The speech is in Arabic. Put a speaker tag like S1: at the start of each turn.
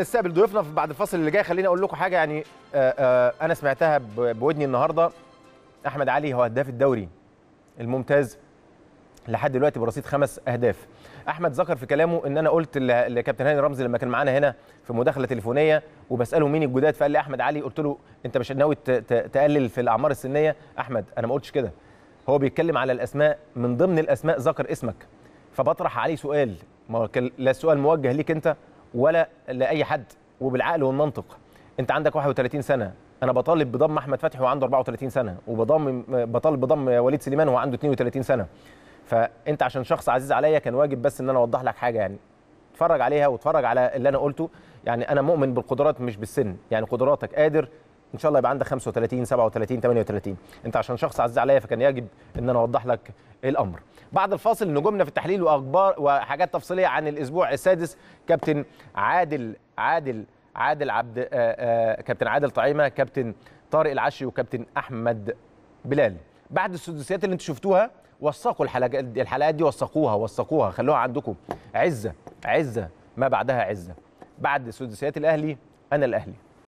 S1: نستقبل ضيوفنا بعد الفصل اللي جاي خليني اقول لكم حاجه يعني آآ آه، آآ آه، انا سمعتها بودني النهارده احمد علي هو هداف الدوري الممتاز لحد دلوقتي برصيد خمس اهداف احمد ذكر في كلامه ان انا قلت لكابتن هاني رمزي لما كان معانا هنا في مداخله تليفونيه وبساله مين الجداد فقال لي احمد علي قلت له انت مش ناوي تقلل في الاعمار السنيه احمد انا ما قلتش كده هو بيتكلم على الاسماء من ضمن الاسماء ذكر اسمك فبطرح عليه سؤال ما لا السؤال موجه ليك انت ولا لاي حد وبالعقل والمنطق انت عندك 31 سنه انا بطالب بضم احمد فتحي وهو عنده 34 سنه وبضم بطالب بضم وليد سليمان وهو عنده 32 سنه فانت عشان شخص عزيز عليا كان واجب بس ان انا اوضح لك حاجه يعني اتفرج عليها واتفرج على اللي انا قلته يعني انا مؤمن بالقدرات مش بالسن يعني قدراتك قادر ان شاء الله يبقى عندك 35 37 38 انت عشان شخص عزيز عليا فكان يجب ان انا اوضح لك الامر بعد الفاصل نجومنا في التحليل واخبار وحاجات تفصيليه عن الاسبوع السادس كابتن عادل عادل عادل عبد آه، آه، كابتن عادل طعيمه كابتن طارق العشي وكابتن احمد بلال بعد السدسيات اللي انتم شفتوها وثقوا الحلقات دي الحلقات دي وثقوها وثقوها خلوها عندكم عزه عزه ما بعدها عزه بعد سدسيات الاهلي انا الاهلي